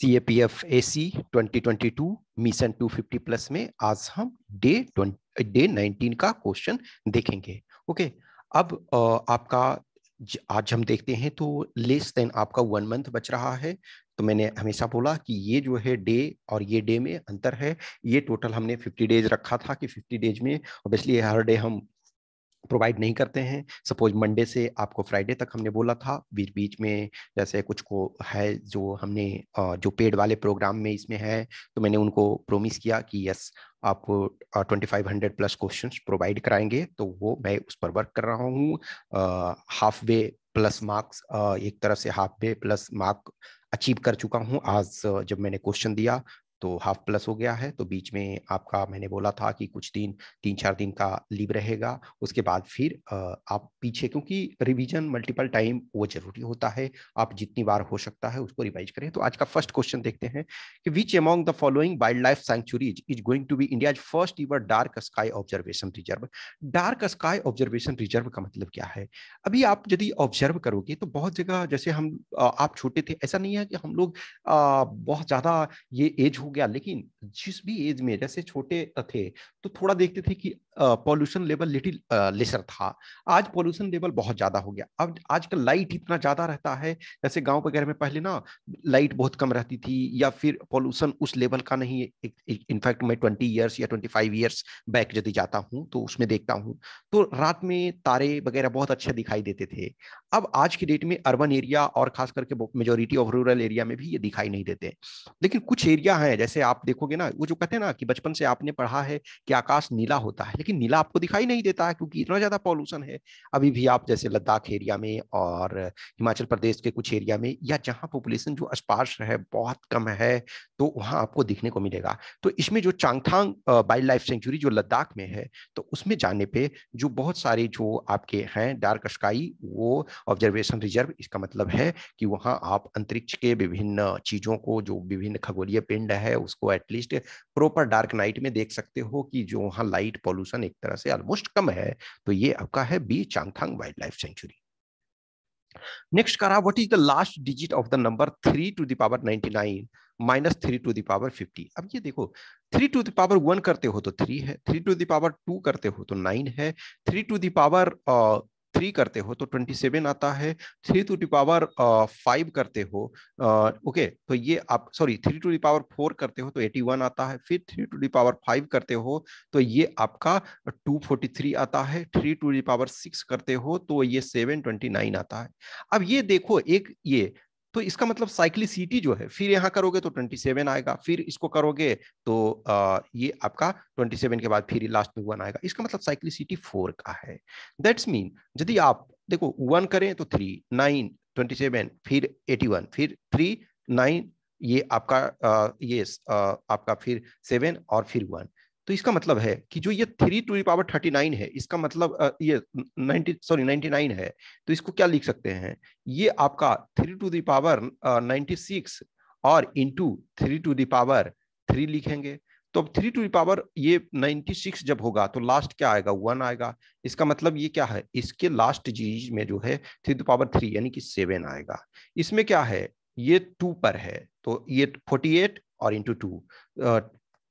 C A P F A C twenty twenty two mission two fifty plus में आज हम day twenty day nineteen का question देखेंगे okay अब आपका आज हम देखते हैं तो लेस देन आपका वन मंथ बच रहा है तो मैंने हमेशा बोला कि ये जो है डे और ये डे में अंतर है ये टोटल हमने 50 डेज रखा था कि 50 डेज में ऑब्वियसली हर डे हम प्रोवाइड नहीं करते हैं सपोज मंडे से आपको फ्राइडे तक हमने बोला था बीच बीच में जैसे कुछ को है जो हमने जो पेड वाले प्रोग्राम में इसमें है तो मैंने उनको प्रोमिस किया कि यस आपको twenty five hundred plus question provide कराएंगे तो वो मैं उस पर वर्क कर रहा हूँ हाफ वे प्लस मार्क्स एक तरह से half way plus mark achieve कर चुका हूँ आज जब मैंने क्वेश्चन दिया तो हाफ प्लस हो गया है तो बीच में आपका मैंने बोला था कि कुछ दिन तीन चार दिन का लीव रहेगा उसके बाद फिर आप पीछे क्योंकि रिवीजन मल्टीपल टाइम वो जरूरी होता है आप जितनी बार हो सकता है उसको रिवाइज करें तो आज का फर्स्ट क्वेश्चन देखते हैं कि which among the following wildlife sanctuaries is going to be India first ever dark sky observation reserve dark sky observation reserve का मतलब क्या है अभी आप यदि ऑब्जर्व करोगे तो बहुत जगह जैसे हम आप छोटे थे ऐसा नहीं है कि हम लोग बहुत ज़्यादा ये एज हो गया लेकिन जिस भी एज में जैसे छोटे थे तो थोड़ा देखते थे कि पॉल्यूशन लेवल लिटिल लेसर था आज पॉल्यूशन लेवल बहुत ज़्यादा हो गया अब आजकल लाइट इतना ज़्यादा रहता है जैसे गांव वगैरह में पहले ना लाइट बहुत कम रहती थी या फिर पॉल्यूशन उस लेवल का नहीं इनफैक्ट मैं ट्वेंटी ईयर्स या ट्वेंटी फाइव ईयर्स बैक यदि जाता हूँ तो उसमें देखता हूँ तो रात में तारे वगैरह बहुत अच्छे दिखाई देते थे अब आज की डेट में अर्बन एरिया और खास करके मेजोरिटी ऑफ रूरल एरिया में भी ये दिखाई नहीं देते लेकिन कुछ एरिया है है जैसे आप देखोगे ना वो जो कहते हैं ना कि बचपन से आपने पढ़ा है कि आकाश नीला होता है लेकिन नीला आपको दिखाई नहीं देता है क्योंकि इतना ज्यादा पॉल्यूशन है अभी भी आप जैसे लद्दाख एरिया में और हिमाचल प्रदेश के कुछ एरिया में या जहाँ पॉपुलेशन जो स्पार्श है बहुत कम है तो वहाँ आपको दिखने को मिलेगा तो इसमें जो चांगथांग वाइल्ड लाइफ सेंचुरी जो लद्दाख में है तो उसमें जाने पे जो बहुत सारे जो आपके हैं डार्क स्काई वो ऑब्जर्वेशन रिजर्व इसका मतलब है कि वहाँ आप अंतरिक्ष के विभिन्न चीज़ों को जो विभिन्न खगोलीय पिंड है है उसको एटलीस्ट प्रॉपर डार्क नाइट में देख सकते हो कि जो वहाँ लाइट पॉल्यूशन एक तरह से ऑलमोस्ट कम है तो ये आपका है B Changthang wildlife sanctuary next करा what is the last digit of the number three to the power ninety nine minus three to the power fifty अब ये देखो थ्री टू दावर वन करते हो तो थ्री है थ्री टू दावर टू करते हो तो नाइन है थ्री टू दावर थ्री करते हो तो ट्वेंटी सेवन आता है three two the power five करते हो ओके तो ये आप sorry three two the power four करते हो तो एटी वन आता है फिर three two the power five करते हो तो ये आपका टू फोर्टी थ्री आता है three two the power six करते हो तो ये सेवन ट्वेंटी नाइन आता है अब ये देखो एक ये तो इसका मतलब साइक्लिसिटी जो है फिर यहाँ करोगे तो 27 आएगा फिर इसको करोगे तो आ, ये आपका 27 के बाद फिर लास्ट में वन आएगा इसका मतलब साइक्लिसिटी फोर का है दैट्स मीन यदि आप देखो वन करें तो थ्री नाइन ट्वेंटी सेवन फिर एटी वन फिर थ्री नाइन ये आपका आ, ये आ, आपका फिर सेवन और फिर वन तो इसका मतलब है कि जो ये three two power thirty nine है इसका मतलब ये नाइनटी सॉरी नाइनटी नाइन है तो इसको क्या लिख सकते हैं ये आपका three to the power ninety six और into three to the power three लिखेंगे तो अब थ्री टू पावर ये सिक्स जब होगा तो लास्ट क्या आएगा वन आएगा इसका मतलब ये क्या है इसके लास्ट चीज में जो है थ्री टू पावर थ्री यानी कि सेवन आएगा इसमें क्या है ये टू पर है तो ये फोर्टी एट और into two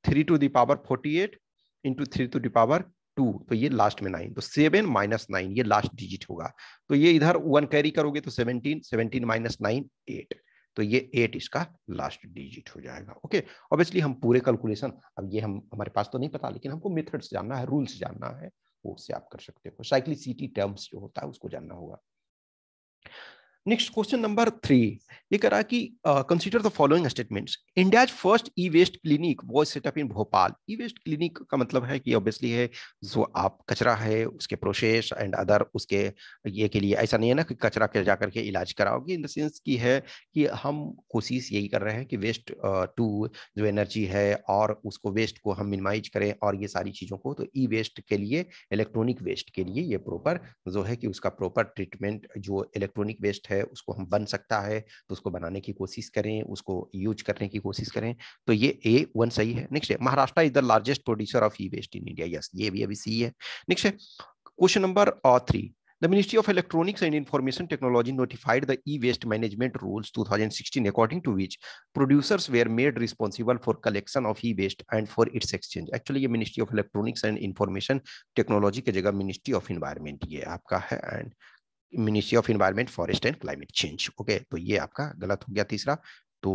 three to the power forty eight into three to the power two तो ये लास्ट में नाइन तो सेवन माइनस नाइन ये लास्ट डिजिट होगा तो ये इधर वन कैरी करोगे तो seventeen seventeen minus nine eight तो ये एट इसका लास्ट डिजिट हो जाएगा ओके ऑब्वियसली हम पूरे कैलकुलेशन अब ये हम हमारे पास तो नहीं पता लेकिन हमको मेथड्स जानना है रूल्स जानना है वो से आप कर सकते हो साइक्लिसिटी टर्म्स जो होता है उसको जानना होगा नेक्स्ट क्वेश्चन नंबर थ्री ये करा कि consider the following statements India's first e waste clinic was set up in Bhopal e waste clinic का मतलब है कि ऑब्वियसली है जो आप कचरा है उसके प्रोसेस एंड अदर उसके ये के लिए ऐसा नहीं है ना कि कचरा के जा करके इलाज कराओगे इन द सेंस की है कि हम कोशिश यही कर रहे हैं कि वेस्ट टू जो एनर्जी है और उसको वेस्ट को हम मिनिमाइज करें और ये सारी चीज़ों को तो ई वेस्ट के लिए इलेक्ट्रॉनिक वेस्ट के लिए ये प्रॉपर जो है कि उसका प्रॉपर ट्रीटमेंट जो इलेक्ट्रॉनिक वेस्ट है है उसको हम बन सकता है तो उसको बनाने की कोशिश करें उसको यूज करने की कोशिश करें तो ये ए वन सही है next Maharashtra is the largest producer of e waste in India yes ये भी अभी सही है next question number three the ministry of electronics and information technology notified the e waste management rules 2016 according to which producers were made responsible for collection of e waste and for its exchange actually ये ministry of electronics and information technology की जगह ministry of environment ये आपका है and ministry of environment forest and climate change okay तो ये आपका गलत हो गया तीसरा तो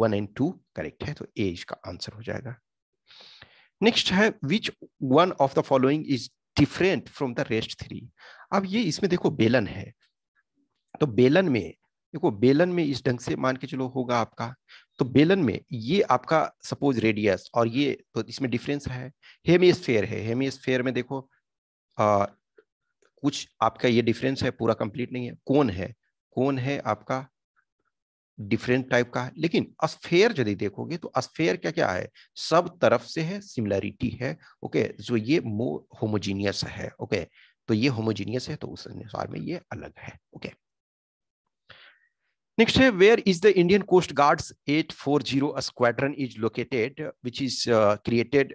वन एंड टू करेक्ट है तो ए इसका आंसर हो जाएगा नेक्स्ट है which one of the following is different from the rest three अब ये इसमें देखो बेलन है तो बेलन में देखो बेलन में इस ढंग से मान के चलो होगा आपका तो बेलन में ये आपका सपोज रेडियस और ये तो इसमें डिफरेंस है हेमिस्फेयर है हेमिस्फेयर में देखो कुछ आपका ये डिफरेंस है पूरा कंप्लीट नहीं है कौन है कौन है आपका डिफरेंट टाइप का है लेकिन अस्फेयर यदि देखोगे तो अस्फेयर क्या क्या है सब तरफ से है सिमिलैरिटी है ओके जो ये मोर होमोजीनियस है ओके तो ये होमोजीनियस है तो उस अनुसार में ये अलग है ओके नेक्स्ट है where is the Indian coast guards 840 four squadron is located which is created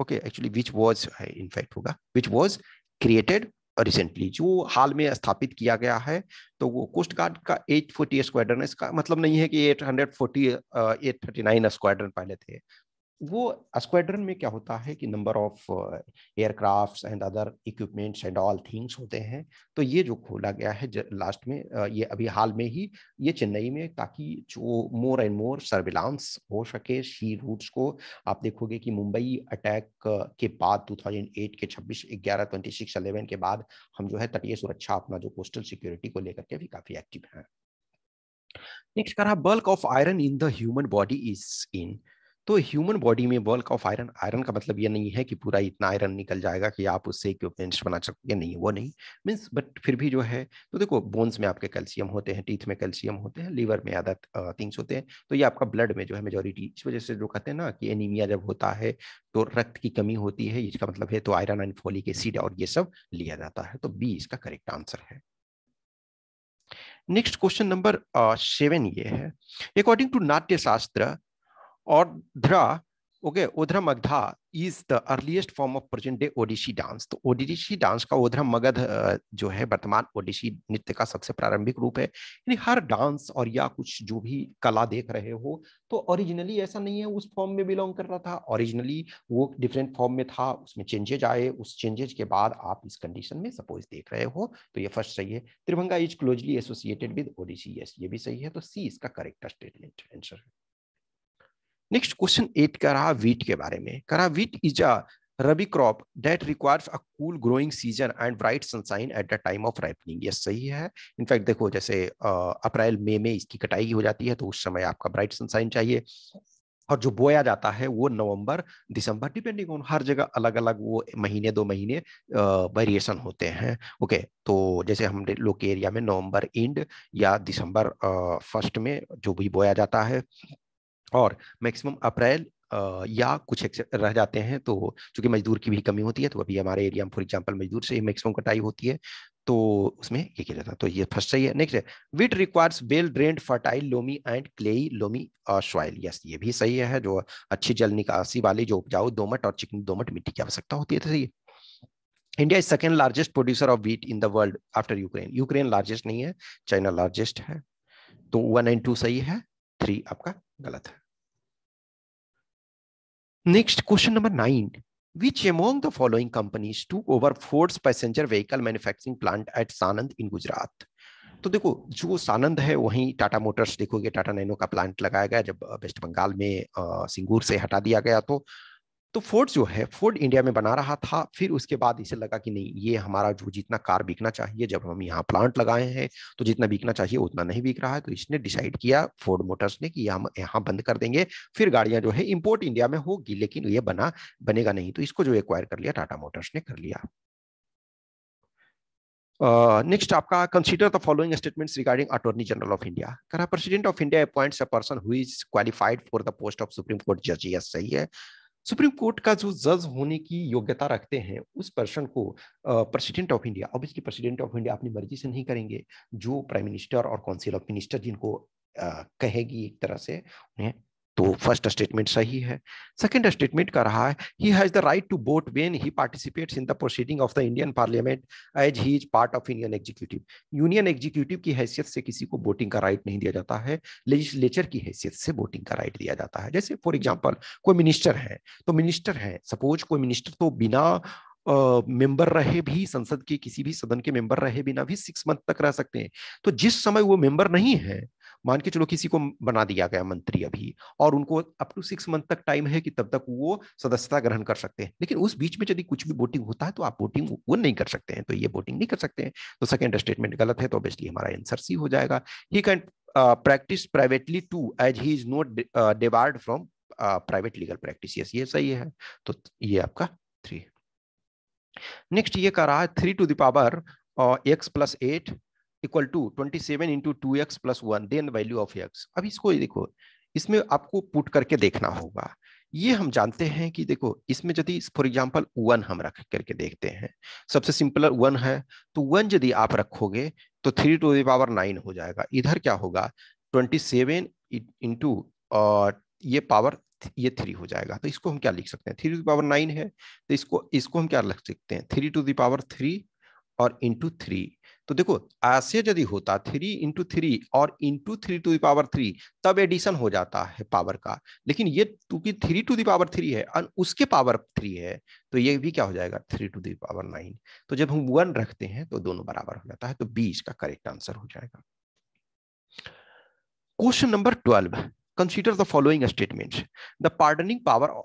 okay actually which was in fact होगा विच वॉज क्रिएटेड रिसेंटली जो हाल में स्थापित किया गया है तो वो कोस्ट गार्ड का एट फोर्टी स्क्वाड्रन इसका मतलब नहीं है कि eight hundred forty eight thirty nine squadron पहले थे वो स्क्वाड्रन में क्या होता है कि number of aircrafts and other equipments and all things होते हैं तो ये जो खोला गया है लास्ट में uh, ये अभी हाल में ही ये चेन्नई में ताकि जो मोर एंड मोर सर्विलांस हो सके सी रूट्स को आप देखोगे कि मुंबई अटैक uh, के बाद 2008 के 26 ग्यारह ट्वेंटी सिक्स अलेवन के बाद हम जो है तटीय सुरक्षा अपना जो कोस्टल सिक्योरिटी को लेकर के भी काफ़ी एक्टिव हैं नेक्स्ट कह रहा bulk of iron in the human body is in तो ह्यूमन बॉडी में बल्क ऑफ आयरन आयरन का मतलब ये नहीं है कि पूरा इतना आयरन निकल जाएगा कि आप उससे इक्विपमेंट्स बना सकोगे नहीं वो नहीं मीन्स बट फिर भी जो है तो देखो बोन्स में आपके कैल्शियम होते हैं टीथ में कैल्शियम होते हैं लीवर में ज़्यादा थिंग्स होते हैं तो ये आपका ब्लड में जो है मेजोरिटी इस वजह से जो कहते हैं ना कि एनीमिया जब होता है तो रक्त की कमी होती है इसका मतलब है तो आयरन एंड फोलिक एसिड और ये सब लिया जाता है तो बी इसका करेक्ट आंसर है नेक्स्ट क्वेश्चन नंबर सेवन ये है अकॉर्डिंग टू नाट्य शास्त्र or dhra, okay, odhra magdha is the earliest form of present day Odissi dance तो ओडिशी डांस का ओधरा मगध जो है वर्तमान ओडिशी नृत्य का सबसे प्रारंभिक रूप है यानी हर डांस और या कुछ जो भी कला देख रहे हो तो ओरिजिनली ऐसा नहीं है उस फॉर्म में बिलोंग कर रहा था ओरिजिनली वो डिफरेंट फॉर्म में था उसमें चेंजेज आए उस चेंजेज के बाद आप इस कंडीशन में सपोज देख रहे हो तो ये फर्स्ट सही है Tribhanga is closely associated with Odissi yes ये भी सही है तो सी इसका करेक्ट स्टेटमेंट आंसर है नेक्स्ट क्वेश्चन एट कर रहा वीट के बारे में करा wheat is a rabi crop that requires a cool growing season and bright sunshine at the time of ripening ये सही है इनफैक्ट देखो जैसे अप्रैल मई में इसकी कटाई हो जाती है तो उस समय आपका ब्राइट सनसाइन चाहिए और जो बोया जाता है वो नवंबर दिसंबर डिपेंडिंग ऑन हर जगह अलग अलग वो महीने दो महीने वेरिएशन होते हैं ओके okay, तो जैसे हम लोग के एरिया में नवंबर एंड या दिसंबर फर्स्ट में जो भी बोया जाता है और मैक्सिमम अप्रैल या कुछ रह जाते हैं तो चूंकि मजदूर की भी कमी होती है तो अभी हमारे एरिया में फॉर एग्जाम्पल मजदूर से मैक्सिमम कटाई होती है तो उसमें ये किया जाता है तो ये फर्स्ट सही है नेक्स्ट है wheat requires well drained fertile loamy and clayey loamy soil yes ये भी सही है जो अच्छी जल निकासी वाली जो उपजाऊ दोमट और चिकनी दोमट मिट्टी की आवश्यकता होती है तो सही है India is second largest producer of wheat in the world after Ukraine Ukraine largest नहीं है चाइना लार्जेस्ट है तो वन एंड टू सही है थ्री आपका गलत है next question number nine which among the following companies took over Ford's passenger vehicle manufacturing plant at Sanand in Gujarat तो देखो जो सानंद है वही टाटा मोटर्स देखोगे टाटा नैनो का प्लांट लगाया गया जब वेस्ट बंगाल में सिंगूर से हटा दिया गया तो तो फोर्ड जो है फोर्ड इंडिया में बना रहा था फिर उसके बाद इसे लगा कि नहीं ये हमारा जो जितना कार बिकना चाहिए जब हम यहाँ प्लांट लगाए हैं तो जितना बिकना चाहिए उतना नहीं बिक रहा है तो इसने डिसाइड किया फोर्ड मोटर्स ने कि हम यहाँ बंद कर देंगे फिर गाड़ियां जो है इम्पोर्ट इंडिया में होगी लेकिन ये बना बनेगा नहीं तो इसको जो एक्वायर कर लिया टाटा मोटर्स ने कर लिया नेक्स्ट uh, आपका consider the following statements regarding attorney general of India करा रहा president of India appoints a person who is qualified for the post of supreme court जज यस सही है सुप्रीम कोर्ट का जो जज होने की योग्यता रखते हैं उस पर्सन को president of India obviously president of India अपनी मर्जी से नहीं करेंगे जो प्राइम मिनिस्टर और काउंसिल ऑफ मिनिस्टर जिनको कहेगी एक तरह से उन्हें तो फर्स्ट स्टेटमेंट सही है सेकंड स्टेटमेंट का रहा है he has the right to vote when he participates in the proceeding of the Indian parliament as he is part of Indian executive union executive की हैसियत से किसी को वोटिंग का राइट नहीं दिया जाता है लेजिस्लेचर की हैसियत से वोटिंग का राइट दिया जाता है जैसे फॉर एग्जाम्पल कोई मिनिस्टर है तो मिनिस्टर है सपोज कोई मिनिस्टर तो बिना मेंबर uh, रहे भी संसद के किसी भी सदन के मेंबर रहे बिना भी सिक्स मंथ तक रह सकते हैं तो जिस समय वो मेंबर नहीं है मान के चलो किसी को बना दिया गया मंत्री अभी और उनको अप टू सिक्स मंथ तक टाइम है कि तब तक वो सदस्यता ग्रहण कर सकते हैं लेकिन उस बीच में यदि कुछ भी वोटिंग होता है तो आप वोटिंग वो नहीं कर सकते हैं तो ये वोटिंग नहीं कर सकते हैं तो सेकेंड स्टेटमेंट गलत है तो ऑब्वियसली हमारा आंसर सी हो जाएगा he can practice privately to as he is not debarred from private legal practice yes ये सही है तो ये आपका थ्री नेक्स्ट ये कह रहा है three to the power x plus eight equal to twenty seven into two x plus one then value of x अब इसको देखो इसमें आपको पुट करके देखना होगा ये हम जानते हैं कि देखो इसमें यदि फॉर एग्जाम्पल वन हम रख करके देखते हैं सबसे सिंपल वन है तो वन यदि आप रखोगे तो थ्री टू दावर नाइन हो जाएगा इधर क्या होगा ट्वेंटी सेवन इंटू ये पावर ये थ्री हो जाएगा तो इसको हम क्या लिख सकते हैं थ्री टू दावर नाइन है तो इसको इसको हम क्या लिख सकते हैं थ्री टू दावर थ्री और इंटू थ्री तो देखो ऐसे यदि होता थ्री इंटू थ्री और into three to the power three तब एडिशन हो जाता है पावर का लेकिन ये क्योंकि थ्री टू दावर थ्री है और उसके पावर थ्री है तो ये भी क्या हो जाएगा थ्री टू दावर नाइन तो जब हम वन रखते हैं तो दोनों बराबर हो जाता है तो बी इसका करेक्ट आंसर हो जाएगा question number twelve consider the following statement the pardoning power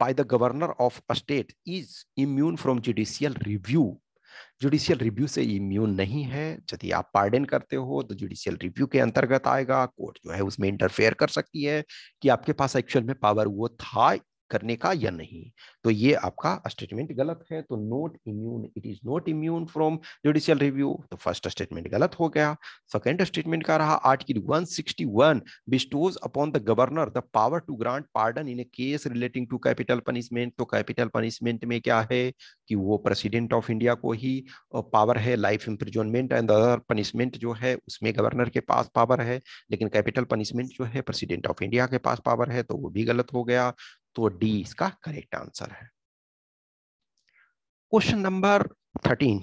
by the governor of a state is immune from judicial review judicial review से इम्यून नहीं है यदि आप पार्डन करते हो तो जुडिशियल रिव्यू के अंतर्गत आएगा कोर्ट जो है उसमें इंटरफेयर कर सकती है कि आपके पास एक्चुअल में पावर वो था करने का या नहीं तो ये आपका स्टेटमेंट गलत है तो not immune it is not immune from judicial review तो फर्स्ट स्टेटमेंट गलत हो गया सेकेंड स्टेटमेंट का रहा article 161 bestows upon the governor the power to grant pardon in a case relating to capital punishment तो कैपिटल पनिशमेंट में क्या है कि वो प्रेसिडेंट ऑफ इंडिया को ही पावर है life imprisonment and other punishment जो है उसमें गवर्नर के पास पावर है लेकिन कैपिटल पनिशमेंट जो है प्रेसिडेंट ऑफ इंडिया के पास पावर है तो वो भी गलत हो गया तो डी इसका करेक्ट आंसर है question number thirteen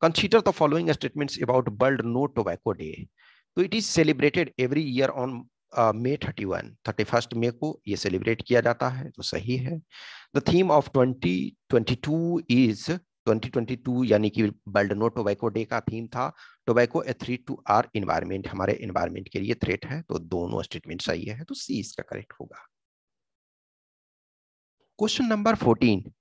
consider the following statements about world no tobacco day तो it is celebrated every year on May thirty one thirty first May को ये सेलिब्रेट किया जाता है तो सही है the theme of twenty twenty two is 2022 यानी कि वर्ल्ड नो टोबैको डे का थीम था tobacco a threat to our environment हमारे इन्वायरमेंट के लिए थ्रेट है तो दोनों स्टेटमेंट सही है तो सी इसका करेक्ट होगा Question number 14.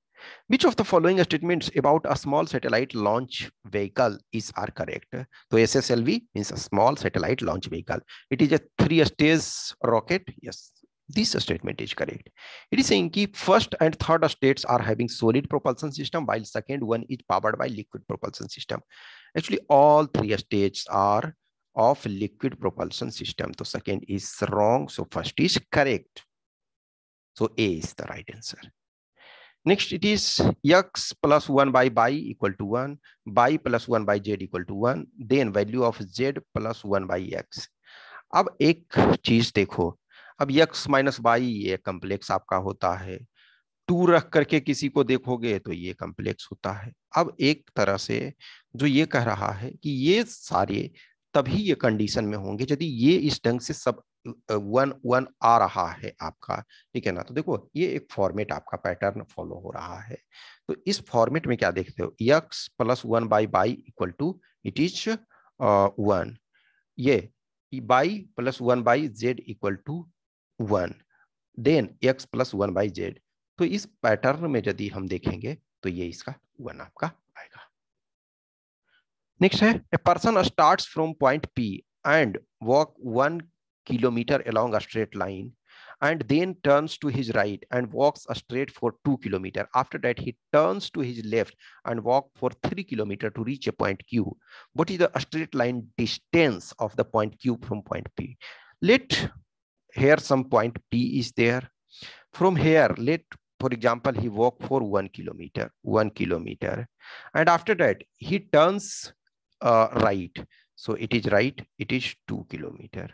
Which of the following statements about a small satellite launch vehicle is are correct? So SSLV means a small satellite launch vehicle. It is a three-stage rocket. Yes, this statement is correct. It is saying that first and third states are having solid propulsion system while second one is powered by liquid propulsion system. Actually, all three states are of liquid propulsion system. So second is wrong. So first is correct. So A is the right answer. Next, it is x plus 1 by y equal to 1, y plus 1 by z equal to 1, then value of z plus 1 by x. अब एक चीज देखो अब x minus y ये complex आपका होता है to रख करके किसी को देखोगे तो ये कम्प्लेक्स होता है अब एक तरह से जो ये कह रहा है कि ये सारे तभी ये कंडीशन में होंगे यदि ये इस ढंग से सब वन वन आ रहा है आपका ठीक है ना तो देखो ये एक फॉर्मेट आपका पैटर्न फॉलो हो रहा है तो इस फॉर्मेट में क्या देखते हो x plus one by y equal to it is one ये y plus one by z equal to one then x plus one by z तो इस पैटर्न में यदि हम देखेंगे तो ये इसका वन आपका आएगा नेक्स्ट है a person start from point P and walk one kilometer along a straight line and then turns to his right and walks a straight for 2 kilometer. After that, he turns to his left and walk for 3 kilometer to reach a point Q. What is the straight line distance of the point Q from point P? Let here some point P is there. From here, let for example, he walk for one kilometer, one kilometer. And after that, he turns uh, right. So it is right, it is two kilometer.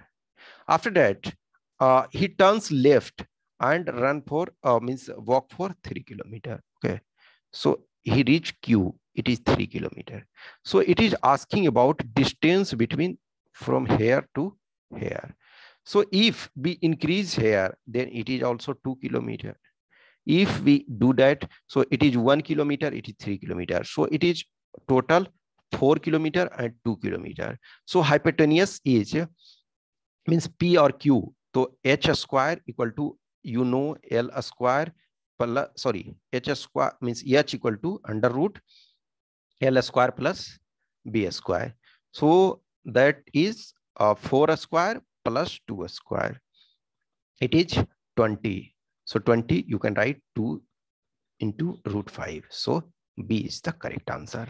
After that, uh, he turns left and run for uh, means walk for three kilometer. Okay, so he reached Q. It is three kilometer. So it is asking about distance between from here to here. So if we increase here, then it is also two kilometer. If we do that, so it is one kilometer, it is three kilometer. So it is total 4 kilometer and 2 kilometer. So hypotenuse is means P or Q. So H square equal to, you know, L square, plus, sorry, H square means H equal to under root L square plus B square. So that is uh, 4 square plus 2 square. It is 20. So 20, you can write 2 into root 5. So B is the correct answer.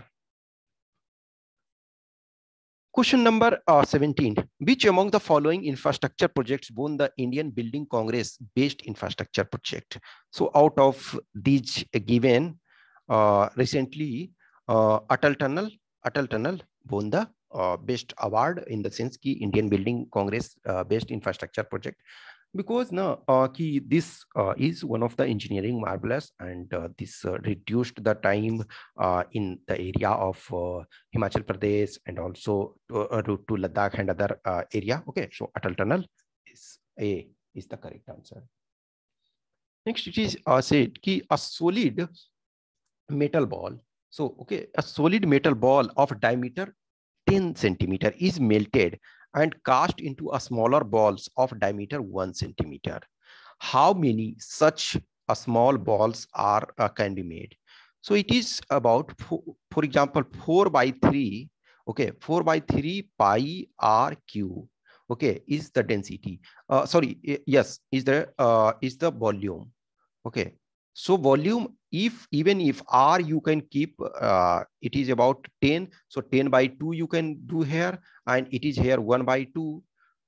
Question number uh, 17. Which among the following infrastructure projects won the Indian Building Congress based infrastructure project? So out of these given uh, recently, uh, Atal Tunnel, Atal Tunnel won the uh, best award in the sense ki Indian Building Congress uh, based infrastructure project because no, uh, key, this uh, is one of the engineering marvelous and uh, this uh, reduced the time uh, in the area of uh, Himachal Pradesh and also to, to Ladakh and other area. Okay, so Atal Tunnel is A is the correct answer. Next, it is said ki a solid metal ball. So, okay, a solid metal ball of diameter 10 centimeter is melted and cast into a smaller balls of diameter 1 centimeter. How many such a uh, small balls are uh, can be made? So it is about, for example, 4 by 3, okay, 4 by 3 pi r cube, okay, is the density. Uh, sorry, yes, is the, uh, is the volume, okay. So volume if even if r you can keep uh, it is about 10 so 10 by 2 you can do here and it is here 1 by 2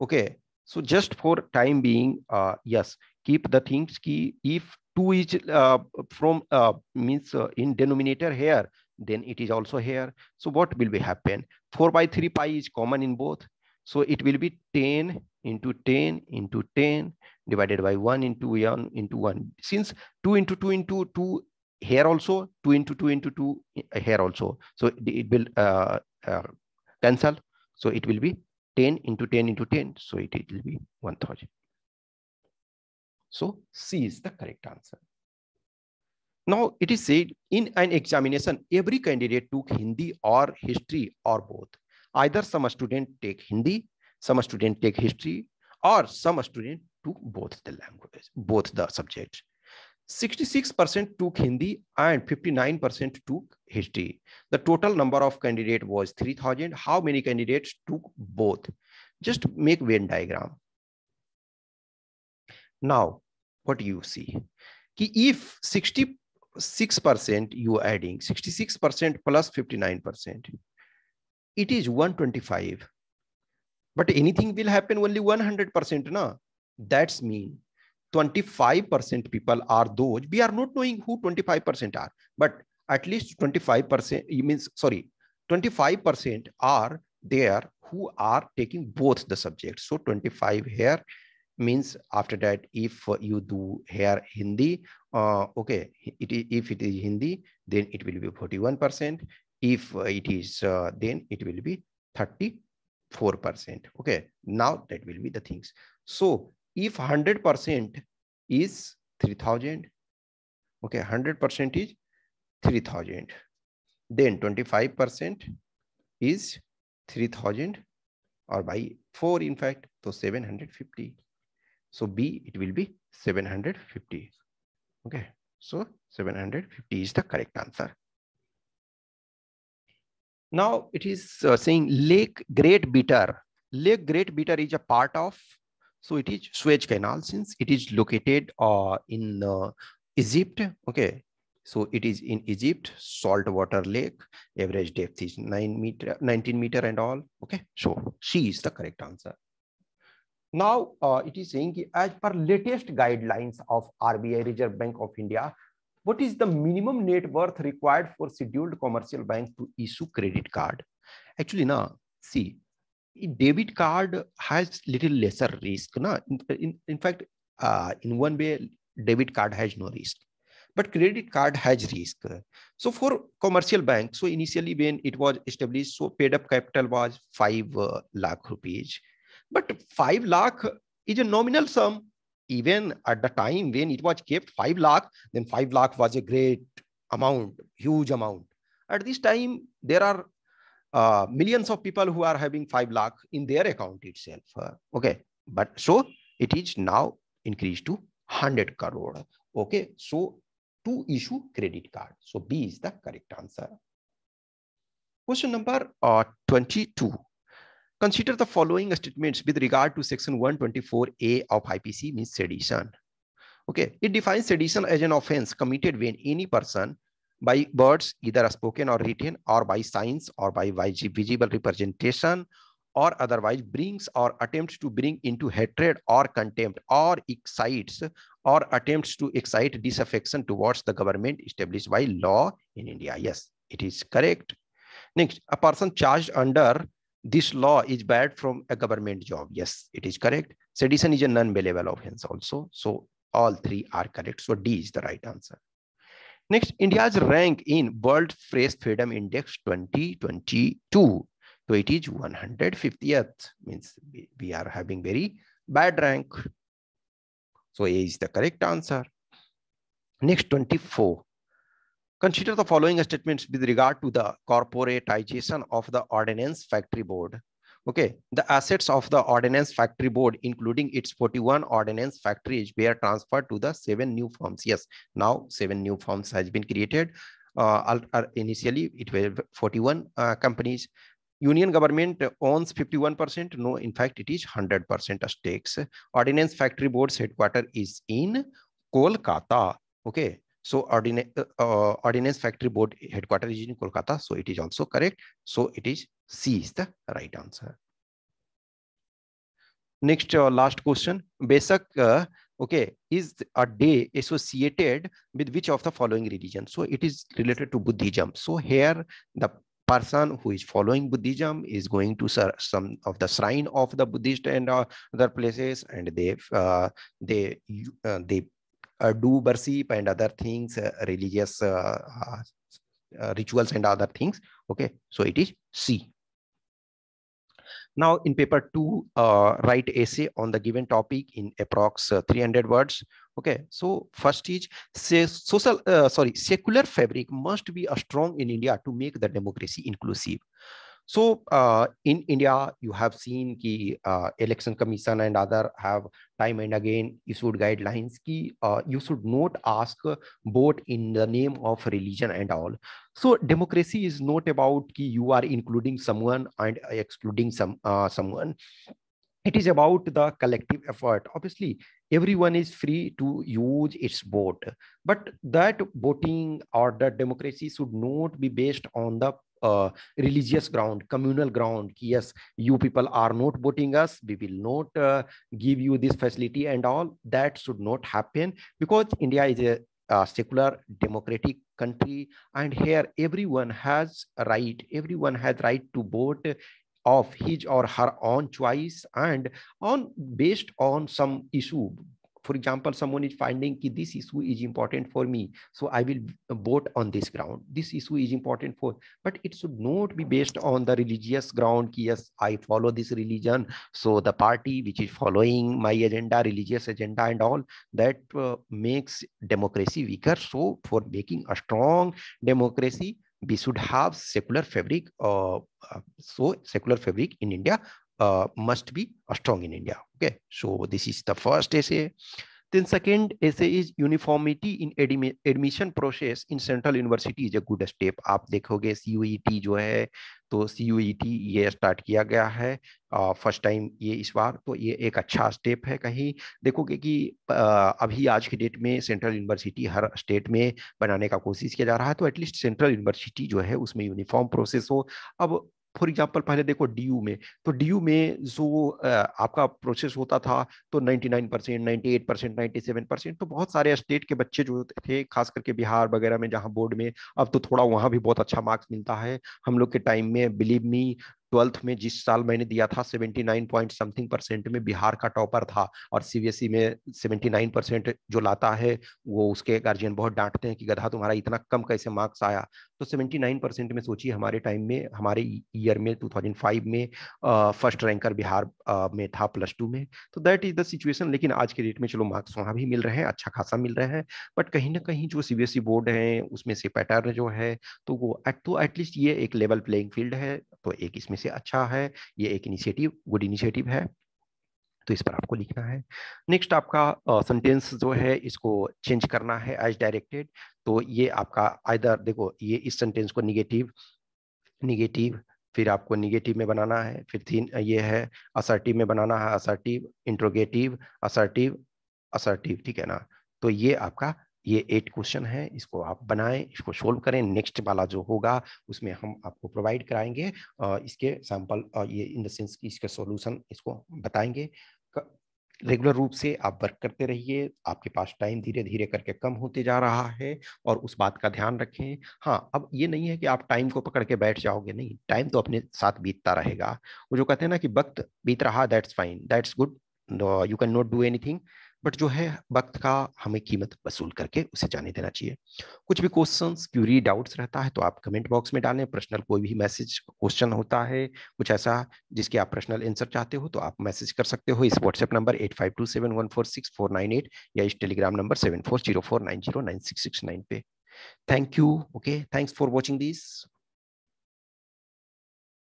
okay so just for time being uh, yes keep the things key if 2 is uh, from uh, means uh, in denominator here then it is also here so what will be happen 4 by 3 pi is common in both so it will be 10 into 10 into 10 divided by 1 into 1 into 1. Since 2 into 2 into 2 here also 2 into 2 into 2 here uh, also so it, will uh, uh, cancel so it will be 10 into 10 into 10 so it, it will be 1000 so c is the correct answer now it is said in an examination every candidate took hindi or history or both either some student take hindi some student take history or some student took both the languages, both the subjects 66% took Hindi and 59% took history. The total number of candidate was 3000. How many candidates took both? Just make Venn diagram. Now, what do you see? If 66% you are adding, 66% plus 59%, it is 125. But anything will happen only 100%, na? That's mean 25% people are those we are not knowing who 25% are but at least 25% means sorry 25% are there who are taking both the subjects so 25 here means after that if you do here hindi uh, okay it is, if it is hindi then it will be 41% if it is uh, then it will be 34% okay now that will be the things so if 100% is 3000 okay 100% is 3000 then 25% is 3000 or by 4 in fact so 750 so b it will be 750 okay so 750 is the correct answer now it is uh, saying lake great bitter lake great bitter is a part of so it is Suez Canal since it is located uh, in uh, Egypt. Okay. So it is in Egypt, saltwater lake, average depth is 9 meter, 19 meter and all. Okay. So C is the correct answer. Now uh, it is saying as per latest guidelines of RBI Reserve Bank of India, what is the minimum net worth required for scheduled commercial banks to issue credit card? Actually, now see, debit card has little lesser risk. Na? In, in, in fact, uh, in one way, debit card has no risk. But credit card has risk. So for commercial bank, so initially when it was established, so paid up capital was 5 uh, lakh rupees. But 5 lakh is a nominal sum. Even at the time when it was kept 5 lakh, then 5 lakh was a great amount, huge amount. At this time, there are uh, millions of people who are having 5 lakh in their account itself. Uh, okay. But so it is now increased to 100 crore. Okay. So to issue credit card. So B is the correct answer. Question number uh, 22. Consider the following statements with regard to section 124A of IPC means sedition. Okay. It defines sedition as an offense committed when any person by words, either spoken or written, or by signs, or by visible representation, or otherwise brings or attempts to bring into hatred or contempt, or excites or attempts to excite disaffection towards the government established by law in India. Yes, it is correct. Next, a person charged under this law is barred from a government job. Yes, it is correct. Sedition is a non-bailable offense also. So all three are correct. So D is the right answer. Next, India's rank in World Press Freedom Index 2022. So it is 150th, means we are having very bad rank. So A is the correct answer. Next, 24. Consider the following statements with regard to the corporatization of the Ordinance Factory Board. Okay, the assets of the Ordinance Factory Board, including its 41 Ordinance factories, were transferred to the seven new firms. Yes, now seven new firms has been created. Uh, uh initially, it were 41 uh, companies. Union government owns 51%. No, in fact, it is 100% stakes. Ordinance Factory Board's headquarters is in Kolkata. Okay, so ordinance, uh, uh, ordinance factory board headquarters is in Kolkata. So it is also correct. So it is C is the right answer. Next, uh, last question. Basic, uh, okay, is a day associated with which of the following religion? So it is related to Buddhism. So here the person who is following Buddhism is going to some of the shrine of the Buddhist and uh, other places, and they uh, they uh, they uh, do barsip and other things, uh, religious uh, rituals and other things. Okay, so it is C. Now in paper two, write essay on the given topic in approx 300 words okay so first is say social uh, sorry secular fabric must be a strong in india to make the democracy inclusive so uh, in India, you have seen the uh, election commission and other have time and again issued guidelines ki uh, you should not ask vote in the name of religion and all. So democracy is not about ki you are including someone and excluding some uh, someone it is about the collective effort obviously everyone is free to use its vote but that voting or the democracy should not be based on the uh, religious ground communal ground yes you people are not voting us we will not uh, give you this facility and all that should not happen because india is a secular democratic country and here everyone has a right everyone has right to vote of his or her own choice and on based on some issue for example someone is finding that this issue is important for me so i will vote on this ground this issue is important for but it should not be based on the religious ground yes i follow this religion so the party which is following my agenda religious agenda and all that uh, makes democracy weaker so for making a strong democracy we should have secular fabric. Uh, uh so secular fabric in India uh, must be strong in India. Okay, so this is the first essay. Then second essay is uniformity in admission process in central university is a good step. आप देखोगे CUET जो है तो CUET ये start किया गया है first time ये इस बार तो ये एक अच्छा स्टेप है कहीं देखोगे कि अभी आज की डेट में सेंट्रल यूनिवर्सिटी हर स्टेट में बनाने का कोशिश किया जा रहा है तो एटलीस्ट सेंट्रल यूनिवर्सिटी जो है उसमें यूनिफॉर्म प्रोसेस हो अब फॉर एग्जाम्पल पहले देखो यू में तो डीयू में जो आपका प्रोसेस होता था तो 99 परसेंट नाइन्टी परसेंट नाइन्टी तो बहुत सारे स्टेट के बच्चे जो थे खास करके बिहार वगैरह में जहाँ बोर्ड में अब तो थोड़ा वहाँ भी बहुत अच्छा मार्क्स मिलता है हम लोग के टाइम में बिलीव मी ट्वेल्थ में जिस साल मैंने दिया था 79 पॉइंट समथिंग परसेंट में बिहार का टॉपर था और सीबीएसई e में 79 परसेंट जो लाता है वो उसके गार्जियन बहुत डांटते हैं कि गधा तुम्हारा इतना कम कैसे मार्क्स आया तो 79 परसेंट में सोचिए हमारे टाइम में हमारे ईयर में 2005 में फर्स्ट रैंकर बिहार में था प्लस टू में तो दैट इज द सिचुएशन लेकिन आज के डेट में चलो मार्क्स वहाँ भी मिल रहे हैं अच्छा खासा मिल रहे हैं बट कहीं ना कहीं जो सीबीएसई बोर्ड है उसमें से पैटर्न जो है तो वो एट तो एटलीस्ट ये एक लेवल प्लेइंग फील्ड है तो एक इसमें में से अच्छा है ये एक इनिशिएटिव गुड इनिशिएटिव है तो इस पर आपको लिखना है नेक्स्ट आपका सेंटेंस uh, जो है इसको चेंज करना है एज डायरेक्टेड तो ये आपका आइदर देखो ये इस सेंटेंस को निगेटिव निगेटिव फिर आपको निगेटिव में बनाना है फिर तीन ये है असर्टिव में बनाना है असर्टिव इंट्रोगेटिव असर्टिव असर्टिव ठीक है ना तो ये आपका ये एट क्वेश्चन है इसको आप बनाएं इसको सोल्व करें नेक्स्ट वाला जो होगा उसमें हम आपको प्रोवाइड कराएंगे इसके सैंपल ये इन द सेंस इसके सॉल्यूशन इसको बताएंगे रेगुलर रूप से आप वर्क करते रहिए आपके पास टाइम धीरे धीरे करके कम होते जा रहा है और उस बात का ध्यान रखें हाँ अब ये नहीं है कि आप टाइम को पकड़ के बैठ जाओगे नहीं टाइम तो अपने साथ बीतता रहेगा वो जो कहते हैं ना कि वक्त बीत रहा that's fine that's good you can not do anything but जो है वक्त का हमें कीमत वसूल करके उसे जाने देना चाहिए कुछ भी क्वेश्चन क्यूरी डाउट्स रहता है तो आप कमेंट बॉक्स में डालें पर्सनल कोई भी मैसेज क्वेश्चन होता है कुछ ऐसा जिसके आप पर्सनल आंसर चाहते हो तो आप मैसेज कर सकते हो इस WhatsApp number eight five two seven one four six four nine eight या इस Telegram number seven four zero four nine zero nine six six nine पे thank you okay thanks for watching this